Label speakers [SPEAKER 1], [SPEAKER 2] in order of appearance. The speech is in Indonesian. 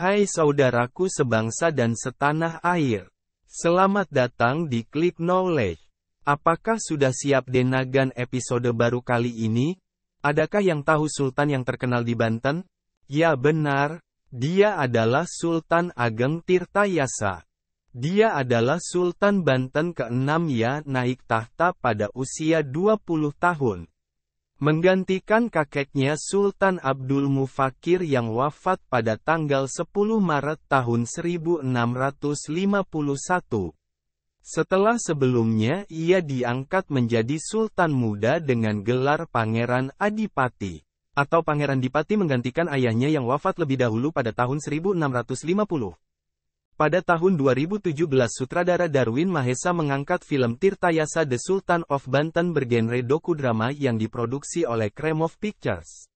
[SPEAKER 1] Hai saudaraku sebangsa dan setanah air. Selamat datang di Klik Knowledge. Apakah sudah siap Denagan episode baru kali ini? Adakah yang tahu Sultan yang terkenal di Banten? Ya benar, dia adalah Sultan Ageng Tirtayasa. Dia adalah Sultan Banten ke-6 ya naik tahta pada usia 20 tahun menggantikan kakeknya Sultan Abdul Mufakir yang wafat pada tanggal 10 Maret tahun 1651. Setelah sebelumnya ia diangkat menjadi Sultan muda dengan gelar Pangeran Adipati atau Pangeran Dipati menggantikan ayahnya yang wafat lebih dahulu pada tahun 1650. Pada tahun 2017 sutradara Darwin Mahesa mengangkat film Tirtayasa The Sultan of Banten bergenre doku drama yang diproduksi
[SPEAKER 2] oleh Kremov Pictures.